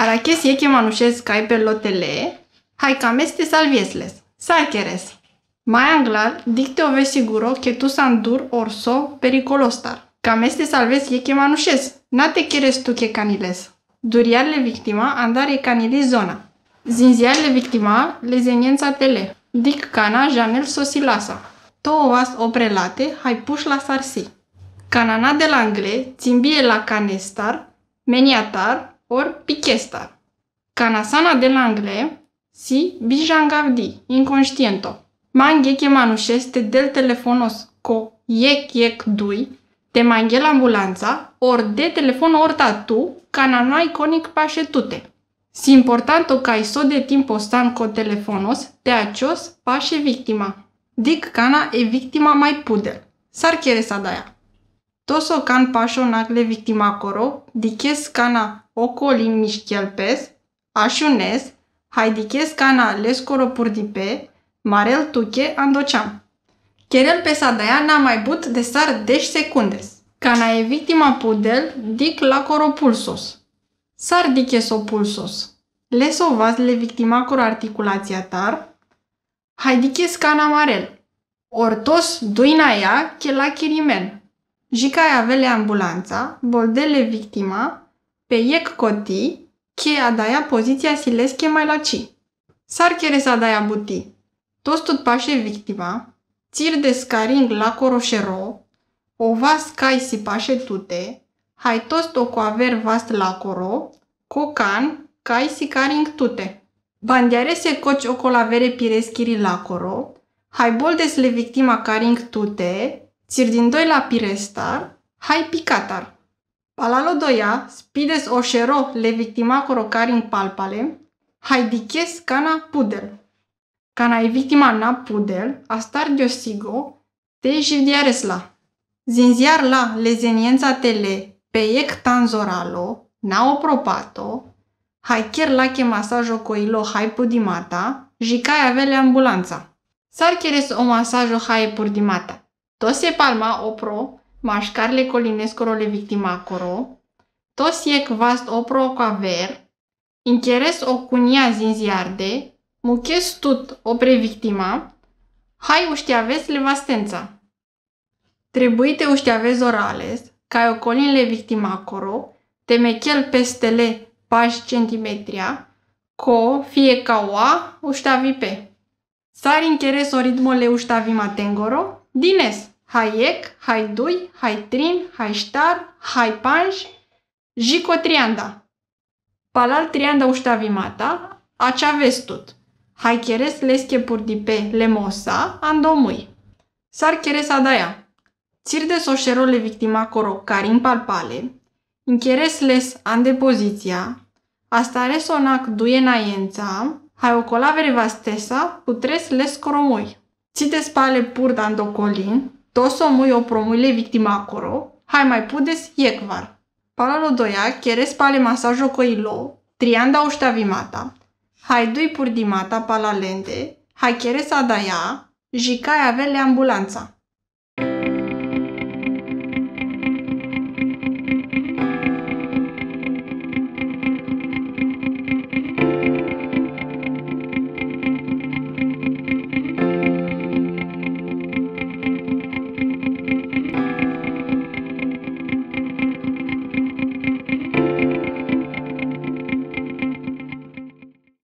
Arachis e manușez cai pe lotele, hai cameste salviesles, sarcheres. Mai anglar, dicte o vezi siguro că tu să îndur orso pericolostar. Cam este salvez e că manușez, na te cheres tu che caniles. Duriarle victima andare canilis zona. Zinziarle victima le lezeniența tele. Dic cana janel sosilasa. Toovas o prelate, hai puș la sarsi. Canana de la angle, țimbie la canestar, meniatar, or pichesta. Canasana de l'anglais, si bijangardi, inconștiento. Mange che manușeste del telefonos co yek yek dui, te manghel ambulanța, or de telefon orta tu, conic iconic pașetute. Si importanto ca iso de timp stan co telefonos, te acios pașe victima. Dic cana e victima mai pudel. Sar chiere sa daia nagle victima victimakoro, dikes kana pes, mișchelpes, hai dikes kana leskoro purdipe, marel tuche andoceam. Cherel pesadaia n-a mai but de sar deș deci secundes. Cana e victima pudel dic lacoro pulsos. Sar o pulsos. Lesovas le victima cor articulația tar. hai dikes cana marel. Ortos duina ea che la kirimen. Jicaia avele ambulanța, boldele victima, pe iec coti, cheia daia poziția silesche mai la ci. Sarchere sa daia buti. Tostut pașe victima, țir de scaring la coroșero, o vas cai si pașe tute, hai tost o coaver vast la coro, cocan, cai si caring tute. Bandiare se coci o colavere pireschiri la coro, hai boldes le victima caring tute, din la pirestar, hai picatar. doia, spides oșero le victima în palpale, hai diches cana pudel. Cana e victima na pudel, astar diosigo, te jivdiares la. Zinziar la lezeniența tele, ec tanzoralo, na opropato, hai chiar la che masajo coilo hai pudimata, jicai avele ambulanța. Sar queres o masajo hai pudimata. Tosie palma opro, mașcarle colinescorole victima acoro, tosie kvast opro caver, incheres o cunia zinziarde, muches tut opre victima, hai uștiaves levastența. Trebuite uștiaves orales, ca ocolinle victima acoro, temechel pestele pași centimetria, co fie ca oa uștavi pe. Sari încheres o ritmole uștavima tengoro, dines, trin, hai ștar, hai haipanj, jico trianda. Palal trianda uștavimata, Hai cheres lesche purdipe lemosa, andomui. Sar cheres adaia. Țir de soșerole victima coro, care palpale, încheres les an de poziția, astare sonac duie naiența, Hai colavere vastesa, putres les coromoi. Ți te spale pur în docolin, tos mui o promuile victima acolo, hai mai pudes iecvar. Palalo doia, chere spale masajul coilo, trianda uștavimata, hai dui purdimata palalende, hai chere sa daia, jicai avele ambulanța.